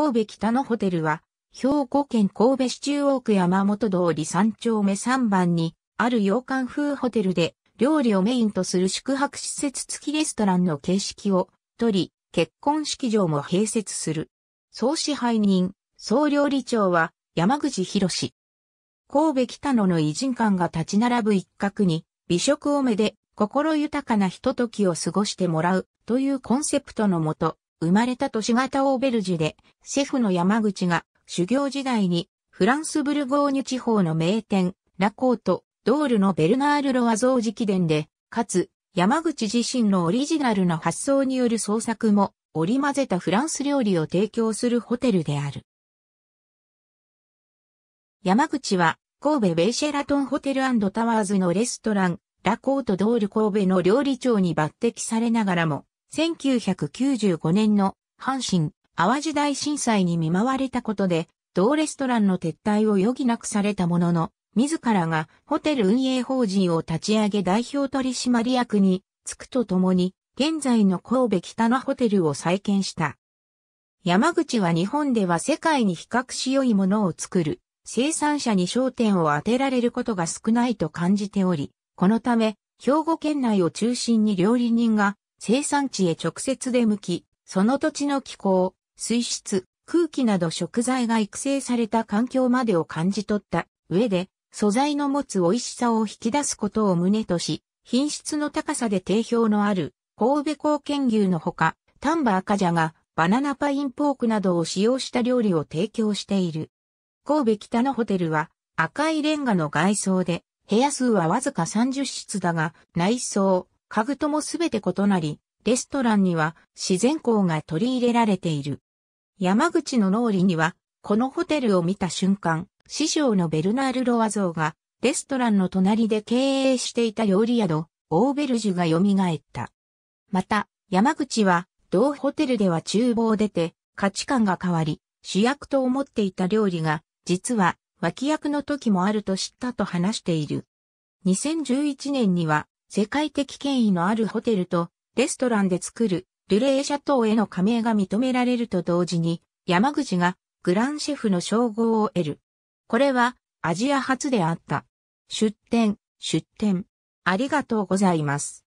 神戸北のホテルは、兵庫県神戸市中央区山本通り3丁目3番に、ある洋館風ホテルで、料理をメインとする宿泊施設付きレストランの形式を、とり、結婚式場も併設する。総支配人、総料理長は、山口博士。神戸北野の偉人館が立ち並ぶ一角に、美食をめで、心豊かなひとときを過ごしてもらう、というコンセプトのもと、生まれた都市型オーベルジュで、シェフの山口が修行時代にフランスブルゴーニュ地方の名店、ラコート、ドールのベルナール・ロワゾー直伝で、かつ、山口自身のオリジナルの発想による創作も織り混ぜたフランス料理を提供するホテルである。山口は神戸ベイシェラトンホテルタワーズのレストラン、ラコートドール神戸の料理長に抜擢されながらも、1995年の阪神・淡路大震災に見舞われたことで、同レストランの撤退を余儀なくされたものの、自らがホテル運営法人を立ち上げ代表取締役に就くとともに、現在の神戸北のホテルを再建した。山口は日本では世界に比較し良いものを作る、生産者に焦点を当てられることが少ないと感じており、このため、兵庫県内を中心に料理人が生産地へ直接出向き、その土地の気候、水質、空気など食材が育成された環境までを感じ取った上で、素材の持つ美味しさを引き出すことを旨とし、品質の高さで定評のある神戸高研牛のほか、丹波赤茶がバナナパインポークなどを使用した料理を提供している。神戸北のホテルは赤いレンガの外装で、部屋数はわずか30室だが、内装、家具ともすべて異なり、レストランには自然光が取り入れられている。山口の脳裏には、このホテルを見た瞬間、師匠のベルナール・ロワ像が、レストランの隣で経営していた料理宿、オーベルジュが蘇った。また、山口は、同ホテルでは厨房を出て、価値観が変わり、主役と思っていた料理が、実は、脇役の時もあると知ったと話している。2011年には、世界的権威のあるホテルとレストランで作るルレーシャ島への加盟が認められると同時に山口がグランシェフの称号を得る。これはアジア初であった。出店、出店。ありがとうございます。